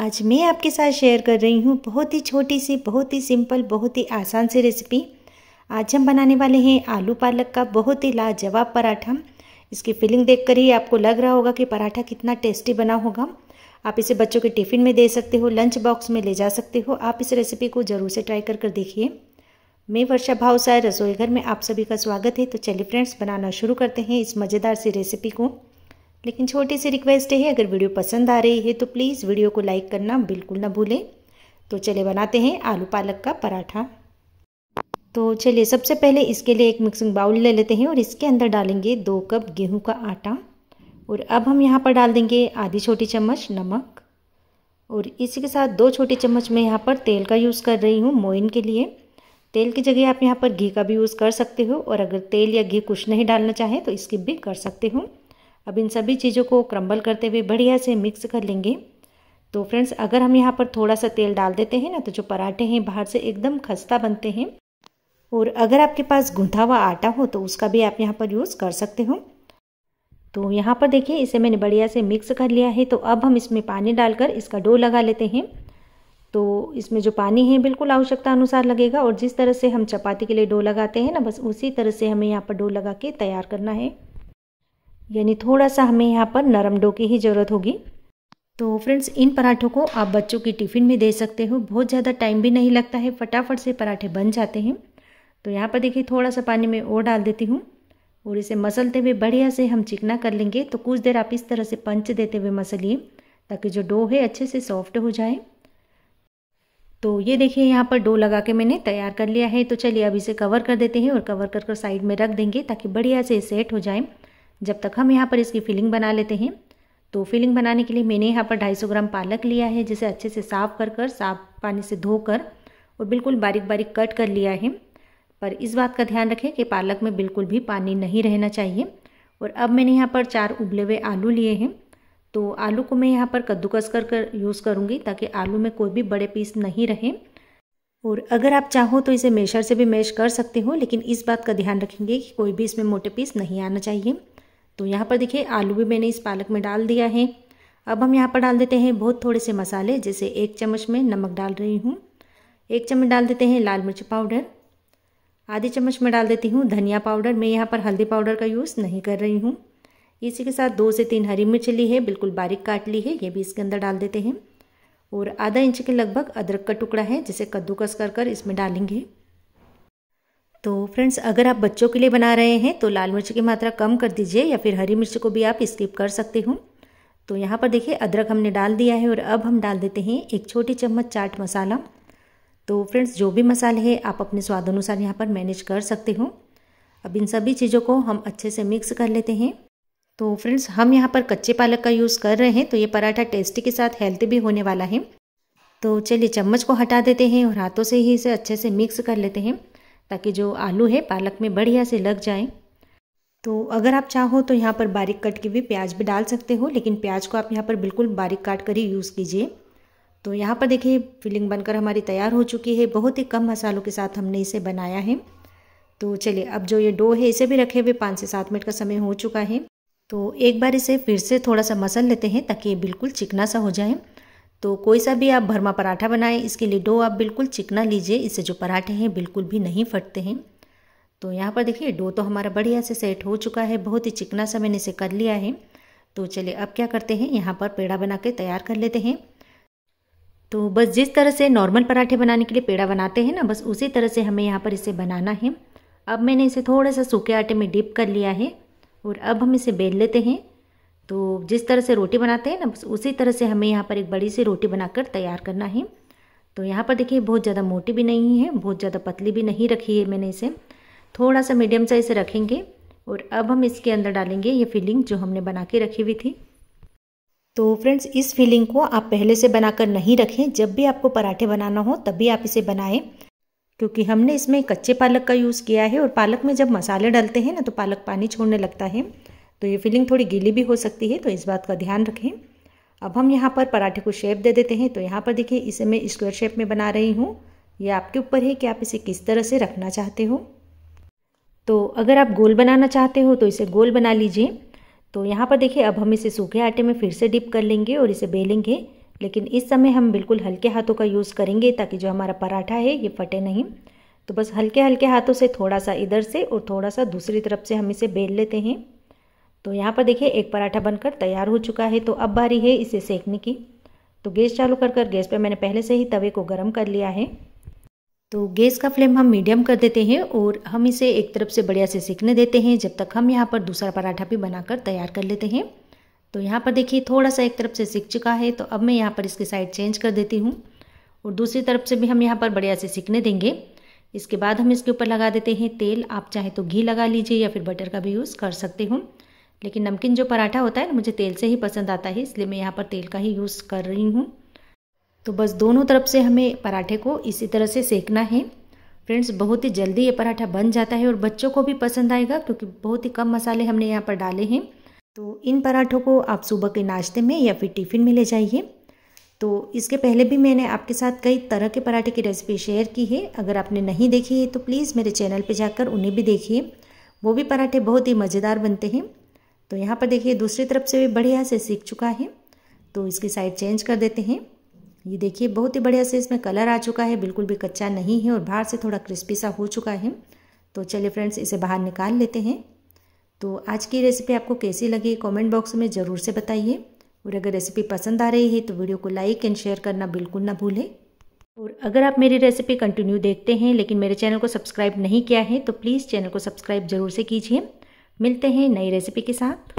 आज मैं आपके साथ शेयर कर रही हूँ बहुत ही छोटी सी बहुत ही सिंपल बहुत ही आसान सी रेसिपी आज हम बनाने वाले हैं आलू पालक का बहुत ही लाजवाब पराठा इसकी फीलिंग देखकर ही आपको लग रहा होगा कि पराठा कितना टेस्टी बना होगा आप इसे बच्चों के टिफ़िन में दे सकते हो लंच बॉक्स में ले जा सकते हो आप इस रेसिपी को ज़रूर से ट्राई कर कर देखिए मैं वर्षा भाव साय रसोई घर में आप सभी का स्वागत है तो चलिए फ्रेंड्स बनाना शुरू करते हैं इस मज़ेदार सी रेसिपी को लेकिन छोटी सी रिक्वेस्ट है अगर वीडियो पसंद आ रही है तो प्लीज़ वीडियो को लाइक करना बिल्कुल ना भूलें तो चले बनाते हैं आलू पालक का पराठा तो चलिए सबसे पहले इसके लिए एक मिक्सिंग बाउल ले लेते हैं और इसके अंदर डालेंगे दो कप गेहूं का आटा और अब हम यहाँ पर डाल देंगे आधी छोटी चम्मच नमक और इसी के साथ दो छोटी चम्मच मैं यहाँ पर तेल का यूज़ कर रही हूँ मोइन के लिए तेल की जगह आप यहाँ पर घी का भी यूज़ कर सकते हो और अगर तेल या घी कुछ नहीं डालना चाहें तो इसकी भी कर सकते हो अब इन सभी चीज़ों को क्रम्बल करते हुए बढ़िया से मिक्स कर लेंगे तो फ्रेंड्स अगर हम यहाँ पर थोड़ा सा तेल डाल देते हैं ना तो जो पराठे हैं बाहर से एकदम खस्ता बनते हैं और अगर आपके पास गूंथा हुआ आटा हो तो उसका भी आप यहाँ पर यूज़ कर सकते हो तो यहाँ पर देखिए इसे मैंने बढ़िया से मिक्स कर लिया है तो अब हम इसमें पानी डालकर इसका डो लगा लेते हैं तो इसमें जो पानी है बिल्कुल आवश्यकता अनुसार लगेगा और जिस तरह से हम चपाती के लिए डो लगाते हैं ना बस उसी तरह से हमें यहाँ पर डो लगा के तैयार करना है यानी थोड़ा सा हमें यहाँ पर नरम डो की ही ज़रूरत होगी तो फ्रेंड्स इन पराठों को आप बच्चों के टिफ़िन में दे सकते हो बहुत ज़्यादा टाइम भी नहीं लगता है फटाफट से पराठे बन जाते हैं तो यहाँ पर देखिए थोड़ा सा पानी में और डाल देती हूँ और इसे मसलते हुए बढ़िया से हम चिकना कर लेंगे तो कुछ देर आप इस तरह से पंच देते हुए मसलिए ताकि जो डो है अच्छे से सॉफ्ट हो जाए तो ये देखिए यहाँ पर डो लगा के मैंने तैयार कर लिया है तो चलिए अब इसे कवर कर देते हैं और कवर कर कर साइड में रख देंगे ताकि बढ़िया से सेट हो जाए जब तक हम यहाँ पर इसकी फिलिंग बना लेते हैं तो फिलिंग बनाने के लिए मैंने यहाँ पर 250 ग्राम पालक लिया है जिसे अच्छे से साफ कर कर साफ पानी से धोकर और बिल्कुल बारीक बारीक कट कर लिया है पर इस बात का ध्यान रखें कि पालक में बिल्कुल भी पानी नहीं रहना चाहिए और अब मैंने यहाँ पर चार उबले हुए आलू लिए हैं तो आलू को मैं यहाँ पर कद्दूकस कर कर यूज़ करूँगी ताकि आलू में कोई भी बड़े पीस नहीं रहें और अगर आप चाहो तो इसे मेशर से भी मैश कर सकते हो लेकिन इस बात का ध्यान रखेंगे कि कोई भी इसमें मोटे पीस नहीं आना चाहिए तो यहाँ पर देखिए आलू भी मैंने इस पालक में डाल दिया है अब हम यहाँ पर डाल देते हैं बहुत थोड़े से मसाले जैसे एक चम्मच में नमक डाल रही हूँ एक चम्मच डाल देते हैं लाल मिर्च पाउडर आधी चम्मच में डाल देती हूँ धनिया पाउडर मैं यहाँ पर हल्दी पाउडर का यूज़ नहीं कर रही हूँ इसी के साथ दो से तीन हरी मिर्च ली है बिल्कुल बारीक काट ली है ये भी इसके अंदर डाल देते हैं और आधा इंच के लगभग अदरक का टुकड़ा है जिसे कद्दूकस कर कर इसमें डालेंगे तो फ्रेंड्स अगर आप बच्चों के लिए बना रहे हैं तो लाल मिर्च की मात्रा कम कर दीजिए या फिर हरी मिर्च को भी आप स्किप कर सकते हो तो यहाँ पर देखिए अदरक हमने डाल दिया है और अब हम डाल देते हैं एक छोटी चम्मच चाट मसाला तो फ्रेंड्स जो भी मसाले हैं आप अपने स्वाद अनुसार यहाँ पर मैनेज कर सकते हो अब इन सभी चीज़ों को हम अच्छे से मिक्स कर लेते हैं तो फ्रेंड्स हम यहाँ पर कच्चे पालक का यूज़ कर रहे हैं तो ये पराठा टेस्टी के साथ हेल्थी भी होने वाला है तो चलिए चम्मच को हटा देते हैं और हाथों से ही इसे अच्छे से मिक्स कर लेते हैं ताकि जो आलू है पालक में बढ़िया से लग जाए तो अगर आप चाहो तो यहाँ पर बारीक कट के भी प्याज भी डाल सकते हो लेकिन प्याज को आप यहाँ पर बिल्कुल बारीक काट कर ही यूज़ कीजिए तो यहाँ पर देखिए फिलिंग बनकर हमारी तैयार हो चुकी है बहुत ही कम मसालों के साथ हमने इसे बनाया है तो चलिए अब जो ये डो है इसे भी रखे हुए पाँच से सात मिनट का समय हो चुका है तो एक बार इसे फिर से थोड़ा सा मसल लेते हैं ताकि ये बिल्कुल चिकना सा हो जाए तो कोई सा भी आप भरमा पराठा बनाएं इसके लिए डो आप बिल्कुल चिकना लीजिए इससे जो पराठे हैं बिल्कुल भी नहीं फटते हैं तो यहाँ पर देखिए डो तो हमारा बढ़िया से सेट हो चुका है बहुत ही चिकना सा मैंने इसे कर लिया है तो चलिए अब क्या करते हैं यहाँ पर पेड़ा बना के तैयार कर लेते हैं तो बस जिस तरह से नॉर्मल पराठे बनाने के लिए पेड़ा बनाते हैं ना बस उसी तरह से हमें यहाँ पर इसे बनाना है अब मैंने इसे थोड़ा सा सूखे आटे में डिप कर लिया है और अब हम इसे बेल लेते हैं तो जिस तरह से रोटी बनाते हैं ना उसी तरह से हमें यहाँ पर एक बड़ी सी रोटी बनाकर तैयार करना है तो यहाँ पर देखिए बहुत ज़्यादा मोटी भी नहीं है बहुत ज़्यादा पतली भी नहीं रखी है मैंने इसे थोड़ा सा मीडियम साइज से रखेंगे और अब हम इसके अंदर डालेंगे ये फिलिंग जो हमने बना के रखी हुई थी तो फ्रेंड्स इस फिलिंग को आप पहले से बनाकर नहीं रखें जब भी आपको पराठे बनाना हो तब भी आप इसे बनाएं क्योंकि हमने इसमें कच्चे पालक का यूज़ किया है और पालक में जब मसाले डालते हैं ना तो पालक पानी छोड़ने लगता है तो ये फिलिंग थोड़ी गीली भी हो सकती है तो इस बात का ध्यान रखें अब हम यहाँ पर पराठे को शेप दे देते हैं तो यहाँ पर देखिए इसे मैं स्क्वायर शेप में बना रही हूँ ये आपके ऊपर है कि आप इसे किस तरह से रखना चाहते हो तो अगर आप गोल बनाना चाहते हो तो इसे गोल बना लीजिए तो यहाँ पर देखिए अब हम इसे सूखे आटे में फिर से डिप कर लेंगे और इसे बेलेंगे लेकिन इस समय हम बिल्कुल हल्के हाथों का यूज़ करेंगे ताकि जो हमारा पराठा है ये फटे नहीं तो बस हल्के हल्के हाथों से थोड़ा सा इधर से और थोड़ा सा दूसरी तरफ से हम इसे बेल लेते हैं तो यहाँ पर देखिए एक पराठा बनकर तैयार हो चुका है तो अब बारी है इसे सेकने की तो गैस चालू कर कर गैस पर मैंने पहले से ही तवे को गर्म कर लिया है तो गैस का फ्लेम हम मीडियम कर देते हैं और हम इसे एक तरफ से बढ़िया से सेकने देते हैं जब तक हम यहाँ पर दूसरा पराठा भी बनाकर तैयार कर लेते हैं तो यहाँ पर देखिए थोड़ा सा एक तरफ से सीख चुका है तो अब मैं यहाँ पर इसकी साइड चेंज कर देती हूँ और दूसरी तरफ से भी हम यहाँ पर बढ़िया से सीखने देंगे इसके बाद हम इसके ऊपर लगा देते हैं तेल आप चाहे तो घी लगा लीजिए या फिर बटर का भी यूज़ कर सकते हो लेकिन नमकीन जो पराठा होता है ना मुझे तेल से ही पसंद आता है इसलिए मैं यहाँ पर तेल का ही यूज़ कर रही हूँ तो बस दोनों तरफ से हमें पराठे को इसी तरह से सेकना है फ्रेंड्स बहुत ही जल्दी ये पराठा बन जाता है और बच्चों को भी पसंद आएगा क्योंकि बहुत ही कम मसाले हमने यहाँ पर डाले हैं तो इन पराठों को आप सुबह के नाश्ते में या फिर टिफ़िन में ले जाइए तो इसके पहले भी मैंने आपके साथ कई तरह के पराठे की रेसिपी शेयर की है अगर आपने नहीं देखी है तो प्लीज़ मेरे चैनल पर जाकर उन्हें भी देखिए वो भी पराठे बहुत ही मज़ेदार बनते हैं तो यहाँ पर देखिए दूसरी तरफ से भी बढ़िया से सीख चुका है तो इसकी साइड चेंज कर देते हैं ये देखिए बहुत ही बढ़िया से इसमें कलर आ चुका है बिल्कुल भी कच्चा नहीं है और बाहर से थोड़ा क्रिस्पी सा हो चुका है तो चलिए फ्रेंड्स इसे बाहर निकाल लेते हैं तो आज की रेसिपी आपको कैसी लगी कमेंट बॉक्स में ज़रूर से बताइए और अगर रेसिपी पसंद आ रही है तो वीडियो को लाइक एंड शेयर करना बिल्कुल ना भूलें और अगर आप मेरी रेसिपी कंटिन्यू देखते हैं लेकिन मेरे चैनल को सब्सक्राइब नहीं किया है तो प्लीज़ चैनल को सब्सक्राइब जरूर से कीजिए मिलते हैं नई रेसिपी के साथ